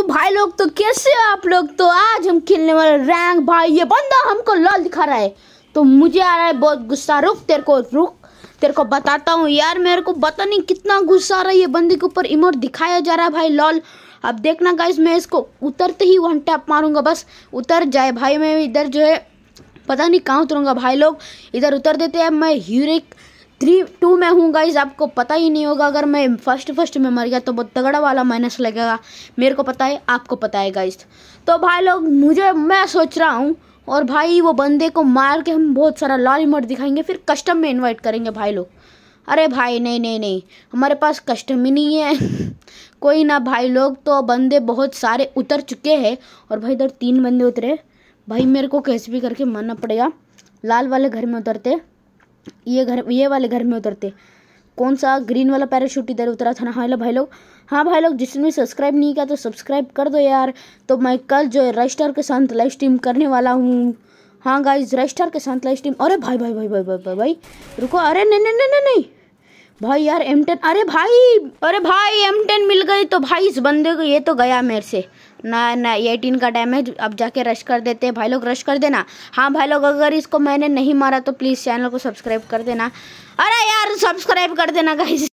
तो भाई लोग तो कैसे हो आप लोग तो आज हम खेलने वाले रैंक भाई ये बंदा हमको लाल दिखा रहा है तो मुझे आ रहा है बहुत गुस्सा रुक तेरे को रुक तेरे को बताता हूँ यार मेरे को पता नहीं कितना गुस्सा आ रहा है ये बंदे के ऊपर इमोट दिखाया जा रहा है भाई लॉल अब देखना गाइस मैं इसको उतरते ही वन टैप मारूंगा बस उतर जाए भाई मैं इधर जो है पता नहीं कहाँ उतरूंगा भाई लोग इधर उतर देते हैं मैं ह्यूरिक थ्री टू में हूँ गाइज आपको पता ही नहीं होगा अगर मैं फर्स्ट फर्स्ट में मर गया तो बहुत तगड़ा वाला माइनस लगेगा मेरे को पता है आपको पता है गाइज तो भाई लोग मुझे मैं सोच रहा हूँ और भाई वो बंदे को मार के हम बहुत सारा लाल मर दिखाएंगे फिर कस्टम में इन्वाइट करेंगे भाई लोग अरे भाई नहीं नहीं नहीं हमारे पास कस्टम ही नहीं है कोई ना भाई लोग तो बंदे बहुत सारे उतर चुके हैं और भाई इधर तीन बंदे उतरे भाई मेरे को कैसे भी करके मानना पड़ेगा लाल वाले घर में उतरते ये घर ये वाले घर में उतरते कौन सा ग्रीन वाला पैराशूट इधर उतरा था ना हाँ भाई लोग हाँ भाई लोग जिसने सब्सक्राइब नहीं किया तो सब्सक्राइब कर दो यार तो मैं कल जो है रजिस्टर के साथ लाइव स्ट्रीम करने वाला हूँ हाँ गाइज रजिस्टर के साथ लाइव स्ट्रीम अरे भाई भाई भाई भाई भाई भाई भाई रुको अरे नहीं नहीं नहीं नहीं भाई यार एम टेन अरे भाई अरे भाई एम टेन मिला तो भाई इस बंदे को ये तो गया मेरे से ना ना एटीन का डैमेज अब जाके रश कर देते हैं भाई लोग रश कर देना हाँ भाई लोग अगर इसको मैंने नहीं मारा तो प्लीज़ चैनल को सब्सक्राइब कर देना अरे यार सब्सक्राइब कर देना गाइस